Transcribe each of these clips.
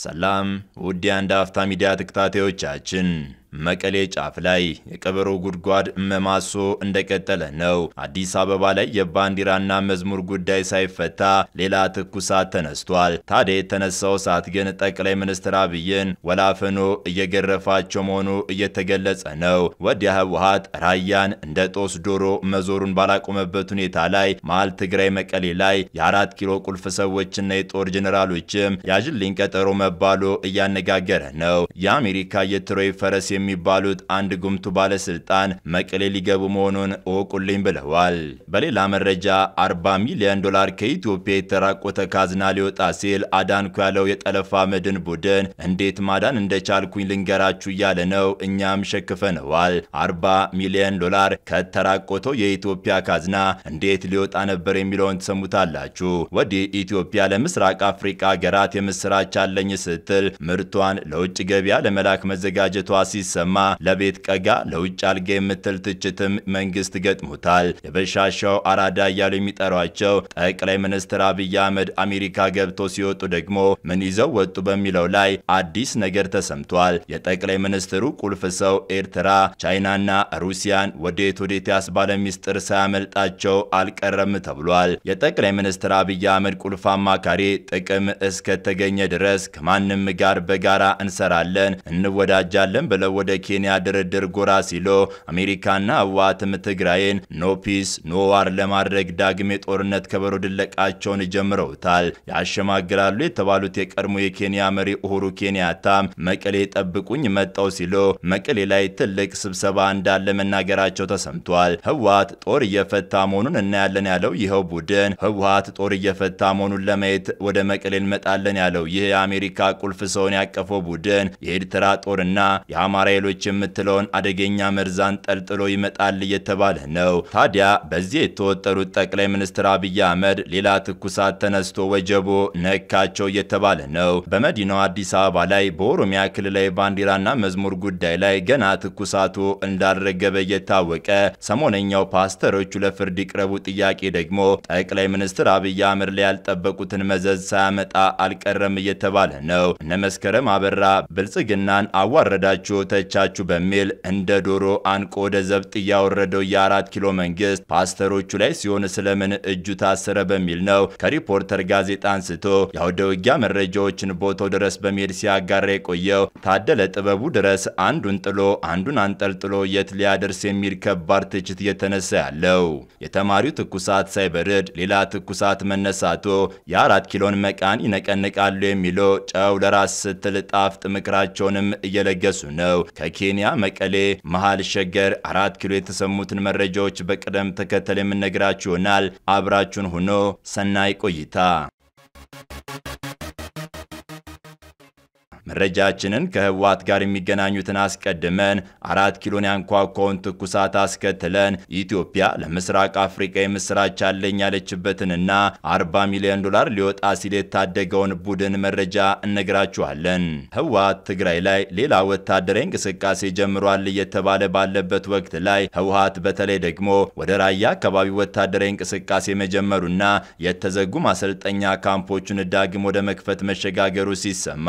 So ሰላም ውድ የአንድ አፍታ ሚዲያ ተከታታዮቻችን። መቀሌ ጫፍ ላይ የቀበሮ ጉድጓድ መማሶ እንደቀጠለ ነው። አዲስ አበባ ላይ የባንዲራና መዝሙር ጉዳይ ሳይፈታ ሌላ ትኩሳት ተነስቷል። ታዲያ የተነሳው ሰዓት ግን ጠቅላይ ሚኒስትር አብይን ወላፈኖ እየገረፋቸው መሆኑ እየተገለጸ ነው። ወዲያ ህወሓት ራያን እንደ ጦስ ዶሮ መዞሩን ባላቆመበት ሁኔታ ላይ መሀል ትግራይ መቀሌ ላይ የአራት ኪሎ ቁልፍ ሰዎችና የጦር ጄኔራሎችም ያዥልኝ ቀጠሮ መባ ባሎ እያነጋገረ ነው። የአሜሪካ የትሮይ ፈረስ የሚባሉት አንድ ጉምቱ ባለስልጣን መቀሌ ሊገቡ መሆኑን እወቁልኝ ብለዋል። በሌላ መረጃ 40 ሚሊዮን ዶላር ከኢትዮጵያ የተራቆተ ካዝና ሊወጣ ሲል አዳንኩ ያለው የጠለፋ መድን ቡድን እንዴት ማዳን እንደቻልኩኝ ልንገራችሁ እያለ ነው። እኛም ሸክፈነዋል። 40 ሚሊዮን ዶላር ከተራቆተው የኢትዮጵያ ካዝና እንዴት ሊወጣ ነበር የሚለውን ትሰሙታላችሁ። ወዲህ ኢትዮጵያ ለምስራቅ አፍሪካ ሀገራት የምስራች አለኝ ስል ስትል ምርቷን ለውጭ ገበያ ለመላክ መዘጋጀቷ ሲሰማ ለቤት ቀጋ ለውጭ አልጋ የምትል ትችትም መንግስት ገጥሞታል። የበሻሻው አራዳ እያሉ የሚጠሯቸው ጠቅላይ ሚኒስትር አብይ አህመድ አሜሪካ ገብቶ ሲወጡ ደግሞ ምን ይዘው ወጡ በሚለው ላይ አዲስ ነገር ተሰምቷል። የጠቅላይ ሚኒስትሩ ቁልፍ ሰው ኤርትራ፣ ቻይናና ሩሲያን ወዴት ወዴት ያስባለ ሚስጥር ሳያመልጣቸው አልቀረም ተብሏል። የጠቅላይ ሚኒስትር አብይ አህመድ ቁልፍ አማካሪ ጥቅም እስከተገኘ ድረስ ከማን ከማንም ጋር በጋራ እንሰራለን፣ እንወዳጃለን ብለው ወደ ኬንያ ድርድር ጎራ ሲሎ አሜሪካና ህወሓትም ትግራይን ኖ ፒስ ኖ ዋር ለማድረግ ዳግም የጦርነት ከበሮ ድለቃቸውን ጀምረውታል። ያሸማግራሉ የተባሉት የቀድሞ የኬንያ መሪ ኡሁሩ ኬንያታ መቀሌ ጠብቁኝ መጣው ሲሎ መቀሌ ላይ ትልቅ ስብሰባ እንዳለ መናገራቸው ተሰምቷል። ህወሓት ጦር እየፈታ መሆኑን እናያለን ያለው ይኸው ቡድን ህወሓት ጦር እየፈታ መሆኑን ለማየት ወደ መቀሌ እንመጣለን ያለው ይህ የአሜሪካ ቁልፍ ሰውን ያቀፈው ቡድን የኤርትራ ጦርና የአማራ ኃይሎች የምትለውን አደገኛ መርዛን ጠልጥሎ ይመጣል እየተባለ ነው። ታዲያ በዚህ የተወጠሩት ጠቅላይ ሚኒስትር አብይ አህመድ ሌላ ትኩሳት ተነስቶ ወጀቦ ነካቸው እየተባለ ነው። በመዲናው አዲስ አበባ ላይ በኦሮሚያ ክልላዊ ባንዲራና መዝሙር ጉዳይ ላይ ገና ትኩሳቱ እንዳልረገበ እየታወቀ ሰሞነኛው ፓስተሮቹ ለፍርድ ይቅረቡ ጥያቄ ደግሞ ጠቅላይ ሚኒስትር አብይ አህመድ ላይ ያልጠበቁትን መዘዝ ሳያመጣ አልቀረም እየተባለ ነው። ነው። እነ መስከረም አበራ ብልጽግናን አዋረዳችሁ፣ ተቻችሁ በሚል እንደ ዶሮ አንቆ ወደ ዘብጥ እያወረደው የአራት ኪሎ መንግስት ፓስተሮቹ ላይ ሲሆን ስለምን እጁ ታሰረ በሚል ነው። ከሪፖርተር ጋዜጣ አንስቶ የአውደ ውጊያ መረጃዎችን ቦታው ድረስ በመሄድ ሲያጋራ የቆየው ታደለ ጥበቡ ድረስ አንዱን ጥሎ አንዱን አንጠልጥሎ የት ሊያደርስ የሚል ከባድ ትችት እየተነሳ ያለው የተማሪው ትኩሳት ሳይበርድ ሌላ ትኩሳት መነሳቶ የአራት ኪሎን መቃን ይነቀንቃሉ የሚለው ጨው ሰው ለራስ ስትል ጣፍጥ ምክራቸውንም እየለገሱ ነው። ከኬንያ መቀሌ፣ መሃል ሸገር፣ አራት ኪሎ የተሰሙትን መረጃዎች በቅደም ተከተል የምነግራችሁ ይሆናል። አብራችሁን ሁኖ ሰናይ ቆይታ መረጃችንን ከህወሓት ጋር የሚገናኙትን አስቀድመን አራት ኪሎን ያንኳኳውን ትኩሳት አስከትለን ኢትዮጵያ ለምስራቅ አፍሪካ የምስራች አለኝ ያለችበትንና 40 ሚሊዮን ዶላር ሊወጣ ሲል የታደገውን ቡድን መረጃ እነግራችኋለን። ህወሓት ትግራይ ላይ ሌላ ወታደራዊ እንቅስቃሴ ጀምሯል እየተባለ ባለበት ወቅት ላይ ህወሓት በተለይ ደግሞ ወደ ራያ አካባቢ ወታደራዊ እንቅስቃሴ መጀመሩና የተዘጉ ማሰልጠኛ ካምፖቹን ዳግም ወደ መክፈት መሸጋገሩ ሲሰማ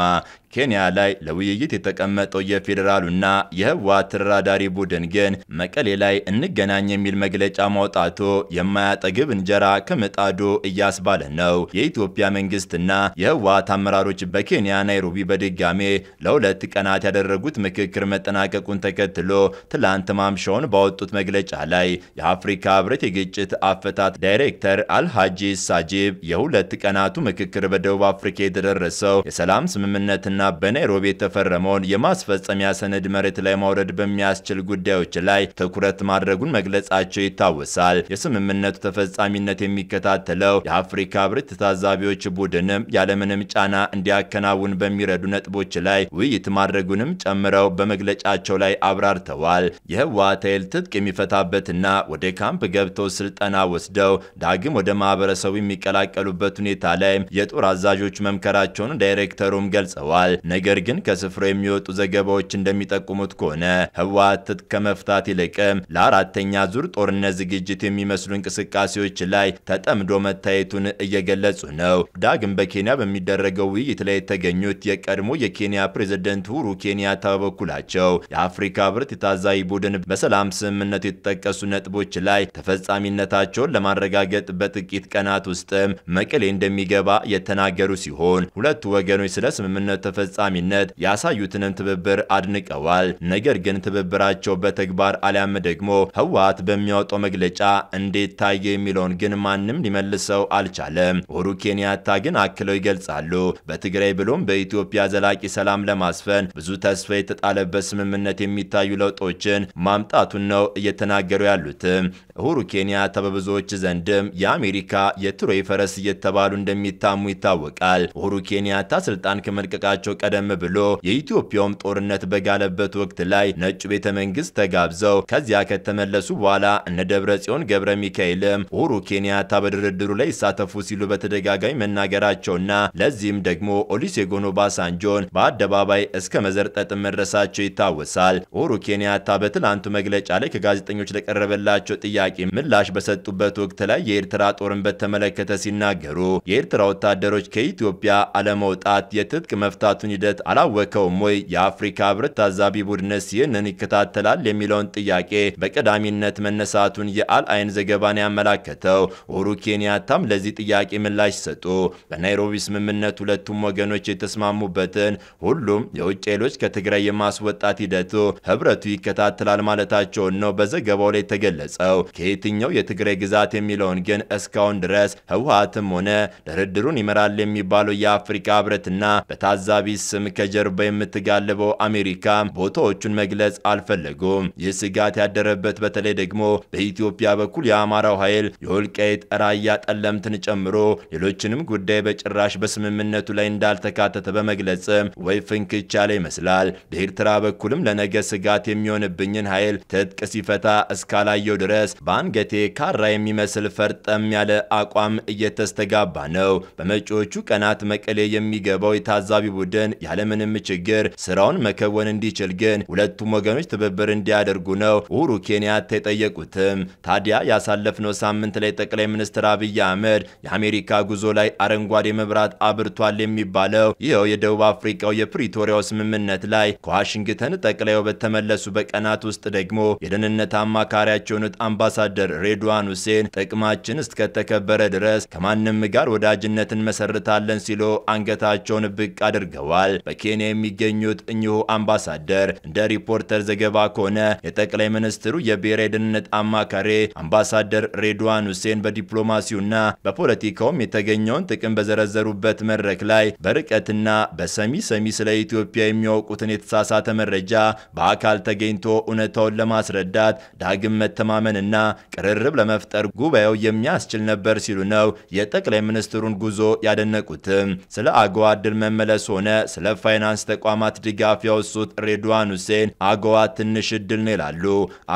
ኬንያ ላይ ለውይይት የተቀመጠው የፌዴራሉና የህወሓት ተደራዳሪ ቡድን ግን መቀሌ ላይ እንገናኝ የሚል መግለጫ ማውጣቱ የማያጠግብ እንጀራ ከምጣዱ እያስባለ ነው። የኢትዮጵያ መንግስትና የህወሓት አመራሮች በኬንያ ናይሮቢ በድጋሜ ለሁለት ቀናት ያደረጉት ምክክር መጠናቀቁን ተከትሎ ትላንት ማምሻውን ባወጡት መግለጫ ላይ የአፍሪካ ህብረት የግጭት አፈታት ዳይሬክተር አልሃጂ ሳጂብ የሁለት ቀናቱ ምክክር በደቡብ አፍሪካ የተደረሰው የሰላም ስምምነትና እና በናይሮቢ የተፈረመውን የማስፈጸሚያ ሰነድ መሬት ላይ ማውረድ በሚያስችል ጉዳዮች ላይ ትኩረት ማድረጉን መግለጻቸው ይታወሳል። የስምምነቱ ተፈጻሚነት የሚከታተለው የአፍሪካ ህብረት ታዛቢዎች ቡድንም ያለምንም ጫና እንዲያከናውን በሚረዱ ነጥቦች ላይ ውይይት ማድረጉንም ጨምረው በመግለጫቸው ላይ አብራርተዋል። የህወሓት ኃይል ትጥቅ የሚፈታበትና ወደ ካምፕ ገብተው ስልጠና ወስደው ዳግም ወደ ማህበረሰቡ የሚቀላቀሉበት ሁኔታ ላይ የጦር አዛዦች መምከራቸውን ዳይሬክተሩም ገልጸዋል። ተናግረዋል። ነገር ግን ከስፍራው የሚወጡ ዘገባዎች እንደሚጠቁሙት ከሆነ ህወሓት ትጥቅ ከመፍታት ይልቅም ለአራተኛ ዙር ጦርነት ዝግጅት የሚመስሉ እንቅስቃሴዎች ላይ ተጠምዶ መታየቱን እየገለጹ ነው። ዳግም በኬንያ በሚደረገው ውይይት ላይ የተገኙት የቀድሞ የኬንያ ፕሬዝደንት ሁሩ ኬንያታ በበኩላቸው የአፍሪካ ህብረት የታዛቢ ቡድን በሰላም ስምምነቱ የተጠቀሱ ነጥቦች ላይ ተፈጻሚነታቸውን ለማረጋገጥ በጥቂት ቀናት ውስጥም መቀሌ እንደሚገባ የተናገሩ ሲሆን ሁለቱ ወገኖች ስለ ስምምነቱ አስፈጻሚነት ያሳዩትንም ትብብር አድንቀዋል። ነገር ግን ትብብራቸው በተግባር አሊያም ደግሞ ህወሓት በሚያወጣው መግለጫ እንዴት ታየ የሚለውን ግን ማንም ሊመልሰው አልቻለም። ኡሁሩ ኬንያታ ግን አክለው ይገልጻሉ። በትግራይ ብሎም በኢትዮጵያ ዘላቂ ሰላም ለማስፈን ብዙ ተስፋ የተጣለበት ስምምነት የሚታዩ ለውጦችን ማምጣቱን ነው እየተናገሩ ያሉትም። ኡሁሩ ኬንያታ በብዙዎች ዘንድም የአሜሪካ የትሮይ ፈረስ እየተባሉ እንደሚታሙ ይታወቃል። ኡሁሩ ኬንያታ ስልጣን ከመልቀቃቸው ከመጀመራቸው ቀደም ብሎ የኢትዮጵያውም ጦርነት በጋለበት ወቅት ላይ ነጩ ቤተ መንግስት ተጋብዘው ከዚያ ከተመለሱ በኋላ እነ ደብረ ጽዮን ገብረ ሚካኤልም ኡሁሩ ኬንያታ በድርድሩ ላይ ይሳተፉ ሲሉ በተደጋጋሚ መናገራቸውና ለዚህም ደግሞ ኦሉሴጎን ኦባሳንጆን በአደባባይ እስከ መዘርጠጥ መድረሳቸው ይታወሳል። ኡሁሩ ኬንያታ በትላንቱ መግለጫ ላይ ከጋዜጠኞች ለቀረበላቸው ጥያቄ ምላሽ በሰጡበት ወቅት ላይ የኤርትራ ጦርን በተመለከተ ሲናገሩ የኤርትራ ወታደሮች ከኢትዮጵያ አለመውጣት የትጥቅ መፍታት የጥቃቱን ሂደት አላወቀውም ወይ? የአፍሪካ ህብረት ታዛቢ ቡድንስ ይህንን ይከታተላል የሚለውን ጥያቄ በቀዳሚነት መነሳቱን የአል አይን ዘገባን ያመላከተው ኡሁሩ ኬንያታም ለዚህ ጥያቄ ምላሽ ሰጡ። በናይሮቢ ስምምነት ሁለቱም ወገኖች የተስማሙበትን ሁሉም የውጭ ኃይሎች ከትግራይ የማስወጣት ሂደቱ ህብረቱ ይከታተላል ማለታቸውን ነው በዘገባው ላይ የተገለጸው። ከየትኛው የትግራይ ግዛት የሚለውን ግን እስካሁን ድረስ ህወሀትም ሆነ ድርድሩን ይመራል የሚባለው የአፍሪካ ህብረትና በታዛቢ ቢስ ስም ከጀርባ የምትጋልበው አሜሪካ ቦታዎቹን መግለጽ አልፈለጉም። ይህ ስጋት ያደረበት በተለይ ደግሞ በኢትዮጵያ በኩል የአማራው ኃይል የወልቃይት ራያ ጠለምትን ጨምሮ ሌሎችንም ጉዳይ በጭራሽ በስምምነቱ ላይ እንዳልተካተተ በመግለጽ ወይ ፍንክች ያለ ይመስላል። በኤርትራ በኩልም ለነገ ስጋት የሚሆንብኝን ኃይል ትጥቅ ሲፈታ እስካላየው ድረስ በአንገቴ ካራ የሚመስል ፈርጠም ያለ አቋም እየተስተጋባ ነው። በመጪዎቹ ቀናት መቀሌ የሚገባው የታዛቢ ቡድን ቡድን ያለምንም ችግር ስራውን መከወን እንዲችል ግን ሁለቱም ወገኖች ትብብር እንዲያደርጉ ነው ኡሁሩ ኬንያታ የጠየቁትም። ታዲያ ያሳለፍነው ሳምንት ላይ ጠቅላይ ሚኒስትር አብይ አህመድ የአሜሪካ ጉዞ ላይ አረንጓዴ መብራት አብርቷል የሚባለው ይኸው የደቡብ አፍሪካው የፕሪቶሪያው ስምምነት ላይ ከዋሽንግተን ጠቅላዩ በተመለሱ በቀናት ውስጥ ደግሞ የደህንነት አማካሪያቸው የሆኑት አምባሳደር ሬድዋን ሁሴን ጥቅማችን እስከተከበረ ድረስ ከማንም ጋር ወዳጅነትን መሰርታለን ሲሉ አንገታቸውን ብቅ አድርገው ገልጸዋል። በኬንያ የሚገኙት እኚሁ አምባሳደር እንደ ሪፖርተር ዘገባ ከሆነ የጠቅላይ ሚኒስትሩ የብሔራዊ ደህንነት አማካሪ አምባሳደር ሬድዋን ሁሴን በዲፕሎማሲውና በፖለቲካውም የተገኘውን ጥቅም በዘረዘሩበት መድረክ ላይ በርቀትና በሰሚ ሰሚ ስለ ኢትዮጵያ የሚያውቁትን የተሳሳተ መረጃ በአካል ተገኝቶ እውነታውን ለማስረዳት ዳግም መተማመንና ቅርርብ ለመፍጠር ጉባኤው የሚያስችል ነበር ሲሉ ነው የጠቅላይ ሚኒስትሩን ጉዞ ያደነቁትም። ስለ አገዋ ድል መመለስ ሆነ ስለ ፋይናንስ ተቋማት ድጋፍ ያወሱት ሬድዋን ሁሴን አገዋ ትንሽ እድል ነው ይላሉ።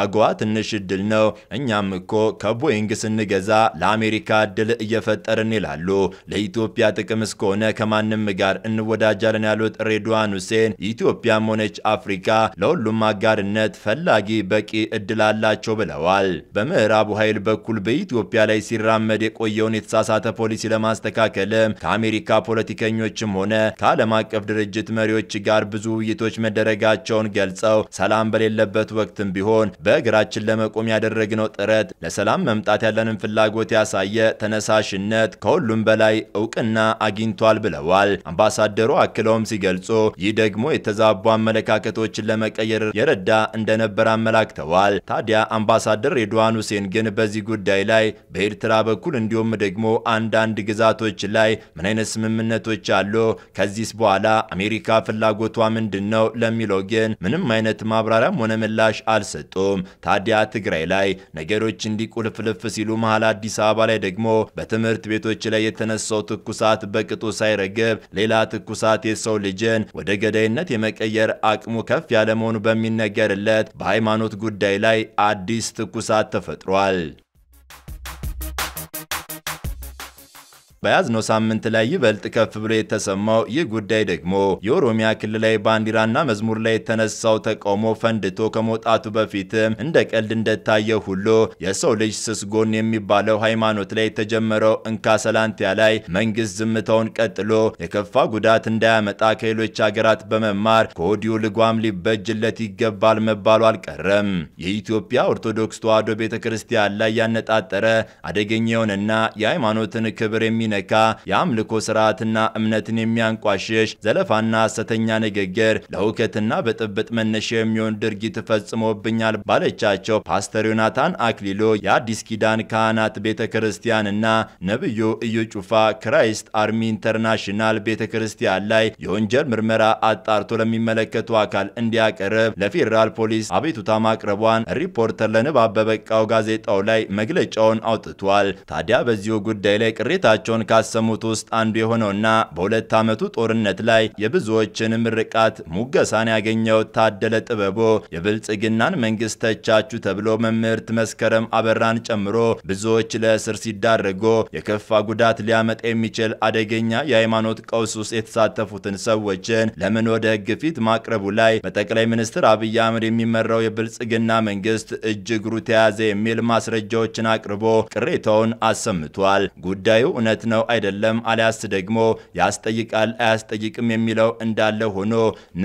አጎዋ ትንሽ እድል ነው፣ እኛም እኮ ከቦይንግ ስንገዛ ለአሜሪካ እድል እየፈጠርን ይላሉ። ለኢትዮጵያ ጥቅም እስከሆነ ከማንም ጋር እንወዳጃለን ያሉት ሬድዋን ሁሴን ኢትዮጵያም ሆነች አፍሪካ ለሁሉም አጋርነት ፈላጊ በቂ እድል አላቸው ብለዋል። በምዕራቡ ኃይል በኩል በኢትዮጵያ ላይ ሲራመድ የቆየውን የተሳሳተ ፖሊሲ ለማስተካከልም ከአሜሪካ ፖለቲከኞችም ሆነ ከዓለም አቀፍ ድርጅት መሪዎች ጋር ብዙ ውይይቶች መደረጋቸውን ገልጸው ሰላም በሌለበት ወቅትም ቢሆን በእግራችን ለመቆም ያደረግነው ጥረት ለሰላም መምጣት ያለንን ፍላጎት ያሳየ ተነሳሽነት ከሁሉም በላይ እውቅና አግኝቷል ብለዋል። አምባሳደሩ አክለውም ሲገልጹ ይህ ደግሞ የተዛቡ አመለካከቶችን ለመቀየር የረዳ እንደነበር አመላክተዋል። ታዲያ አምባሳደር ሬድዋን ሁሴን ግን በዚህ ጉዳይ ላይ በኤርትራ በኩል እንዲሁም ደግሞ አንዳንድ ግዛቶች ላይ ምን አይነት ስምምነቶች አሉ? ከዚህስ በኋላ በኋላ አሜሪካ ፍላጎቷ ምንድን ነው ለሚለው ግን ምንም አይነት ማብራሪያም ሆነ ምላሽ አልሰጡም። ታዲያ ትግራይ ላይ ነገሮች እንዲቁልፍልፍ ሲሉ መሀል አዲስ አበባ ላይ ደግሞ በትምህርት ቤቶች ላይ የተነሳው ትኩሳት በቅጡ ሳይረግብ ሌላ ትኩሳት የሰው ልጅን ወደ ገዳይነት የመቀየር አቅሙ ከፍ ያለመሆኑ በሚነገርለት በሃይማኖት ጉዳይ ላይ አዲስ ትኩሳት ተፈጥሯል። በያዝነው ሳምንት ላይ ይበልጥ ከፍ ብሎ የተሰማው ይህ ጉዳይ ደግሞ የኦሮሚያ ክልላዊ ባንዲራና መዝሙር ላይ የተነሳው ተቃውሞ ፈንድቶ ከመውጣቱ በፊትም እንደ ቀልድ እንደታየ ሁሉ የሰው ልጅ ስስ ጎን የሚባለው ሃይማኖት ላይ የተጀመረው እንካ ሰላንቲያ ላይ መንግስት ዝምታውን ቀጥሎ የከፋ ጉዳት እንዳያመጣ ከሌሎች ሀገራት በመማር ከወዲሁ ልጓም ሊበጅለት ይገባል መባሉ አልቀረም። የኢትዮጵያ ኦርቶዶክስ ተዋሕዶ ቤተ ክርስቲያን ላይ ያነጣጠረ አደገኛውንና የሃይማኖትን ክብር የሚነ የሚነካ የአምልኮ ስርዓትና እምነትን የሚያንቋሽሽ ዘለፋና ሐሰተኛ ንግግር ለሁከትና በጥብጥ መነሻ የሚሆን ድርጊት ፈጽሞብኛል ባለቻቸው ፓስተር ዮናታን አክሊሎ የአዲስ ኪዳን ካህናት ቤተ ክርስቲያንና ነብዩ እዩ ጩፋ ክራይስት አርሚ ኢንተርናሽናል ቤተ ክርስቲያን ላይ የወንጀል ምርመራ አጣርቶ ለሚመለከቱ አካል እንዲያቀርብ ለፌዴራል ፖሊስ አቤቱታ ማቅረቧን ሪፖርተር ለንባብ በበቃው ጋዜጣው ላይ መግለጫውን አውጥቷል። ታዲያ በዚሁ ጉዳይ ላይ ቅሬታቸውን ካሰሙት ውስጥ አንዱ የሆነውና በሁለት ዓመቱ ጦርነት ላይ የብዙዎችን ምርቃት ሙገሳን ያገኘው ታደለ ጥበቦ የብልጽግናን መንግስት ተቻችሁ ተብሎ መምህርት መስከረም አበራን ጨምሮ ብዙዎች ለእስር ሲዳረጉ የከፋ ጉዳት ሊያመጣ የሚችል አደገኛ የሃይማኖት ቀውስ ውስጥ የተሳተፉትን ሰዎችን ለምን ወደ ሕግ ፊት ማቅረቡ ላይ በጠቅላይ ሚኒስትር አብይ አህመድ የሚመራው የብልጽግና መንግስት እጅ እግሩ ተያዘ የሚል ማስረጃዎችን አቅርቦ ቅሬታውን አሰምቷል። ጉዳዩ እውነት ነው አይደለም፣ አሊያስ ደግሞ ያስጠይቃል አያስጠይቅም የሚለው እንዳለ ሆኖ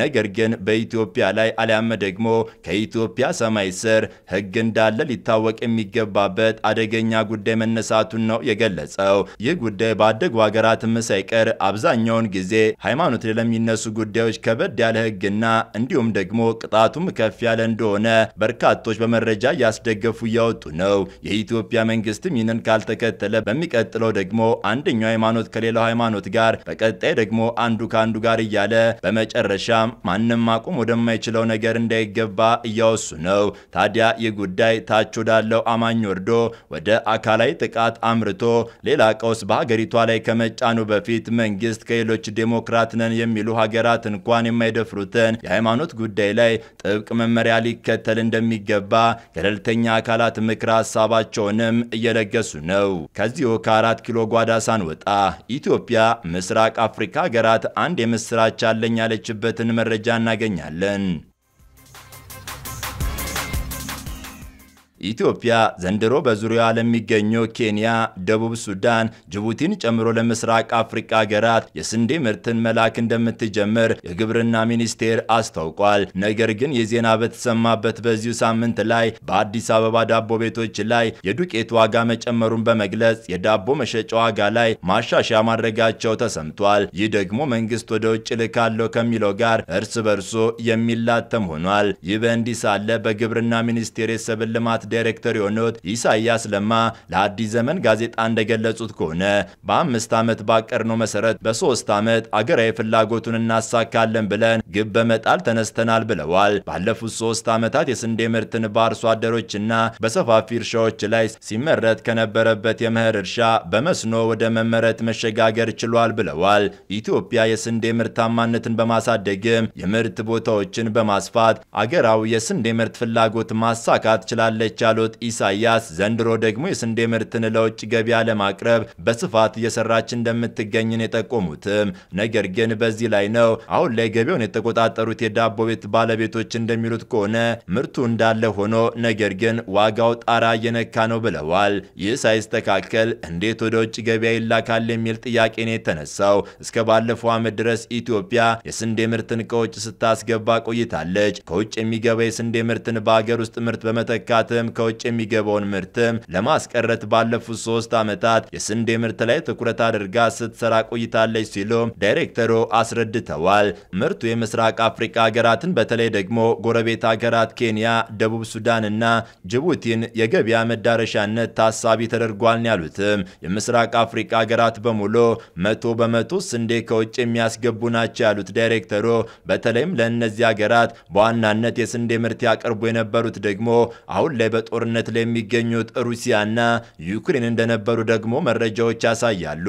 ነገር ግን በኢትዮጵያ ላይ አሊያም ደግሞ ከኢትዮጵያ ሰማይ ስር ህግ እንዳለ ሊታወቅ የሚገባበት አደገኛ ጉዳይ መነሳቱን ነው የገለጸው። ይህ ጉዳይ ባደጉ ሀገራትም ሳይቀር አብዛኛውን ጊዜ ሃይማኖት ለሚነሱ ጉዳዮች ከበድ ያለ ህግና እንዲሁም ደግሞ ቅጣቱም ከፍ ያለ እንደሆነ በርካቶች በመረጃ እያስደገፉ እያወጡ ነው። የኢትዮጵያ መንግስትም ይህንን ካልተከተለ በሚቀጥለው ደግሞ አንደኛው ሃይማኖት ከሌላው ሃይማኖት ጋር፣ በቀጣይ ደግሞ አንዱ ከአንዱ ጋር እያለ በመጨረሻ ማንም ማቆም ወደማይችለው ነገር እንዳይገባ እያወሱ ነው። ታዲያ ይህ ጉዳይ ታች ወዳለው አማኝ ወርዶ ወደ አካላዊ ጥቃት አምርቶ ሌላ ቀውስ በሀገሪቷ ላይ ከመጫኑ በፊት መንግስት ከሌሎች ዴሞክራት ነን የሚሉ ሀገራት እንኳን የማይደፍሩትን የሃይማኖት ጉዳይ ላይ ጥብቅ መመሪያ ሊከተል እንደሚገባ ገለልተኛ አካላት ምክረ ሀሳባቸውንም እየለገሱ ነው። ከዚሁ ከአራት ኪሎ ጓዳ ሳንወጣ ኢትዮጵያ ምስራቅ አፍሪካ ሀገራት አንድ የምስራች አለኝ ያለችበትን መረጃ እናገኛለን። ኢትዮጵያ ዘንድሮ በዙሪያዋ ለሚገኘው ኬንያ፣ ደቡብ ሱዳን፣ ጅቡቲን ጨምሮ ለምስራቅ አፍሪካ ሀገራት የስንዴ ምርትን መላክ እንደምትጀምር የግብርና ሚኒስቴር አስታውቋል። ነገር ግን የዜና በተሰማበት በዚሁ ሳምንት ላይ በአዲስ አበባ ዳቦ ቤቶች ላይ የዱቄት ዋጋ መጨመሩን በመግለጽ የዳቦ መሸጫ ዋጋ ላይ ማሻሻያ ማድረጋቸው ተሰምቷል። ይህ ደግሞ መንግስት ወደ ውጭ ልካለው ከሚለው ጋር እርስ በርሶ የሚላተም ሆኗል። ይህ በእንዲህ ሳለ በግብርና ሚኒስቴር የሰብል ልማት ዳይሬክተር የሆኑት ኢሳያስ ለማ ለአዲስ ዘመን ጋዜጣ እንደገለጹት ከሆነ በአምስት ዓመት ባቀድነው መሰረት በሶስት ዓመት አገራዊ ፍላጎቱን እናሳካለን ብለን ግብ በመጣል ተነስተናል ብለዋል። ባለፉት ሶስት ዓመታት የስንዴ ምርትን በአርሶ አደሮችና በሰፋፊ እርሻዎች ላይ ሲመረት ከነበረበት የመኸር እርሻ በመስኖ ወደ መመረት መሸጋገር ችሏል ብለዋል። ኢትዮጵያ የስንዴ ምርታማነትን በማሳደግም የምርት ቦታዎችን በማስፋት አገራዊ የስንዴ ምርት ፍላጎት ማሳካት ችላለች ያሉት ኢሳያስ ዘንድሮ ደግሞ የስንዴ ምርትን ለውጭ ገበያ ለማቅረብ በስፋት እየሰራች እንደምትገኝን የጠቆሙትም ነገር ግን በዚህ ላይ ነው አሁን ላይ ገቢውን የተቆጣጠሩት የዳቦ ቤት ባለቤቶች እንደሚሉት ከሆነ ምርቱ እንዳለ ሆኖ ነገር ግን ዋጋው ጣራ እየነካ ነው ብለዋል። ይህ ሳይስተካከል እንዴት ወደ ውጭ ገበያ ይላካል የሚል ጥያቄ ነው የተነሳው። እስከ ባለፈው ዓመት ድረስ ኢትዮጵያ የስንዴ ምርትን ከውጭ ስታስገባ ቆይታለች። ከውጭ የሚገባ የስንዴ ምርትን በሀገር ውስጥ ምርት በመተካትም ከውጭ የሚገባውን ምርትም ለማስቀረት ባለፉት ሶስት ዓመታት የስንዴ ምርት ላይ ትኩረት አድርጋ ስትሰራ ቆይታለች ሲሉም ዳይሬክተሩ አስረድተዋል። ምርቱ የምስራቅ አፍሪካ ሀገራትን በተለይ ደግሞ ጎረቤት ሀገራት ኬንያ፣ ደቡብ ሱዳን እና ጅቡቲን የገበያ መዳረሻነት ታሳቢ ተደርጓል ያሉትም የምስራቅ አፍሪካ ሀገራት በሙሉ መቶ በመቶ ስንዴ ከውጭ የሚያስገቡ ናቸው ያሉት ዳይሬክተሩ በተለይም ለእነዚህ ሀገራት በዋናነት የስንዴ ምርት ያቀርቡ የነበሩት ደግሞ አሁን ላይ በጦርነት ላይ የሚገኙት ሩሲያና ዩክሬን እንደነበሩ ደግሞ መረጃዎች ያሳያሉ።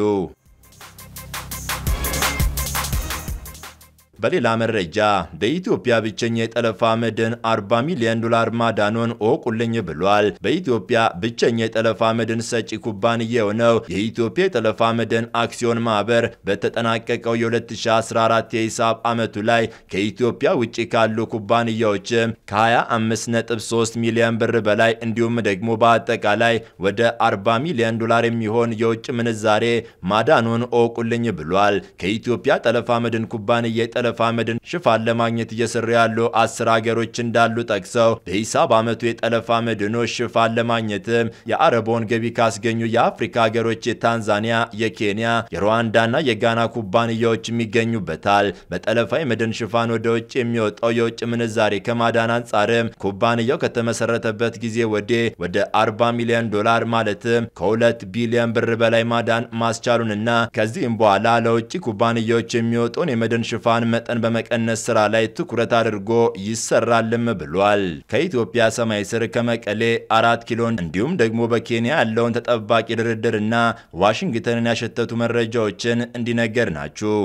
በሌላ መረጃ በኢትዮጵያ ብቸኛ የጠለፋ መድን 40 ሚሊዮን ዶላር ማዳኑን እወቁልኝ ብሏል። በኢትዮጵያ ብቸኛ የጠለፋ መድን ሰጪ ኩባንያ የሆነው የኢትዮጵያ የጠለፋ መድን አክሲዮን ማህበር በተጠናቀቀው የ2014 የሂሳብ ዓመቱ ላይ ከኢትዮጵያ ውጭ ካሉ ኩባንያዎችም ከ25.3 ሚሊዮን ብር በላይ እንዲሁም ደግሞ በአጠቃላይ ወደ 40 ሚሊዮን ዶላር የሚሆን የውጭ ምንዛሬ ማዳኑን ኦቁልኝ ብሏል። ከኢትዮጵያ ጠለፋ መድን ኩባንያ አቀፍ አመድን ሽፋን ለማግኘት እየሰሩ ያሉ አስር ሀገሮች እንዳሉ ጠቅሰው በሂሳብ አመቱ የጠለፋ አመድኖች ሽፋን ለማግኘትም የአረቦን ገቢ ካስገኙ የአፍሪካ ሀገሮች የታንዛኒያ፣ የኬንያ፣ የሩዋንዳና የጋና ኩባንያዎች ይገኙበታል። በጠለፋ የመድን ሽፋን ወደ ውጭ የሚወጣው የውጭ ምንዛሬ ከማዳን አንጻርም ኩባንያው ከተመሰረተበት ጊዜ ወዲህ ወደ 40 ሚሊዮን ዶላር ማለትም ከሁለት ቢሊዮን ብር በላይ ማዳን ማስቻሉንና ከዚህም በኋላ ለውጭ ኩባንያዎች የሚወጡን የመድን ሽፋን መጠን በመቀነስ ስራ ላይ ትኩረት አድርጎ ይሰራልም ብሏል። ከኢትዮጵያ ሰማይ ስር ከመቀሌ አራት ኪሎን እንዲሁም ደግሞ በኬንያ ያለውን ተጠባቂ ድርድርና ዋሽንግተንን ያሸተቱ መረጃዎችን እንዲነገር ናችሁ።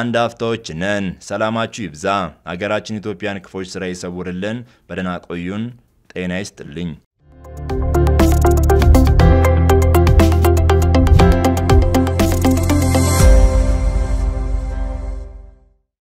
አንድ አፍታዎች ነን። ሰላማችሁ ይብዛ። ሀገራችን ኢትዮጵያን ክፎች ስራ ይሰውርልን። በደህና ቆዩን። ጤና ይስጥልኝ።